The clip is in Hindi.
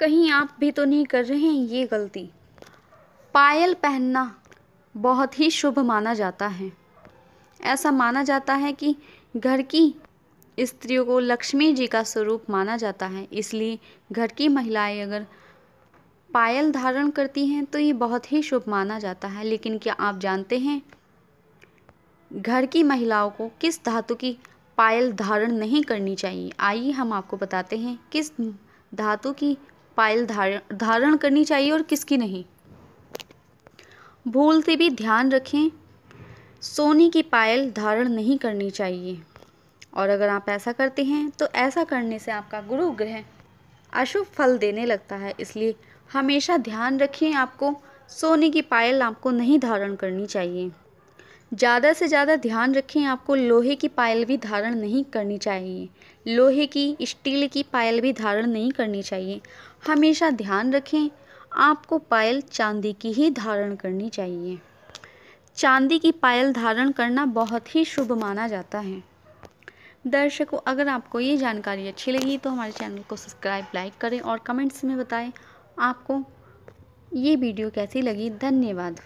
कहीं आप भी तो नहीं कर रहे हैं ये गलती पायल पहनना बहुत ही शुभ माना जाता है ऐसा माना जाता है कि घर की स्त्रियों को लक्ष्मी जी का स्वरूप माना जाता है इसलिए घर की महिलाएं अगर पायल धारण करती हैं तो ये बहुत ही शुभ माना जाता है लेकिन क्या आप जानते हैं घर की महिलाओं को किस धातु की पायल धारण नहीं करनी चाहिए आइए हम आपको बताते हैं किस धातु की पायल धारण धारण करनी चाहिए और किसकी नहीं भूल से भी ध्यान रखें सोने की पायल धारण नहीं करनी चाहिए और अगर आप ऐसा करते हैं तो ऐसा करने से आपका गुरु ग्रह अशुभ फल देने लगता है इसलिए हमेशा ध्यान रखें आपको सोने की पायल आपको नहीं धारण करनी चाहिए ज़्यादा से ज़्यादा ध्यान रखें आपको लोहे की पायल भी धारण नहीं करनी चाहिए लोहे की स्टील की पायल भी धारण नहीं करनी चाहिए हमेशा ध्यान रखें आपको पायल चांदी की ही धारण करनी चाहिए चांदी की पायल धारण करना बहुत ही शुभ माना जाता है दर्शकों अगर आपको ये जानकारी अच्छी लगी तो हमारे चैनल को सब्सक्राइब लाइक करें और कमेंट्स में बताएं आपको ये वीडियो कैसी लगी धन्यवाद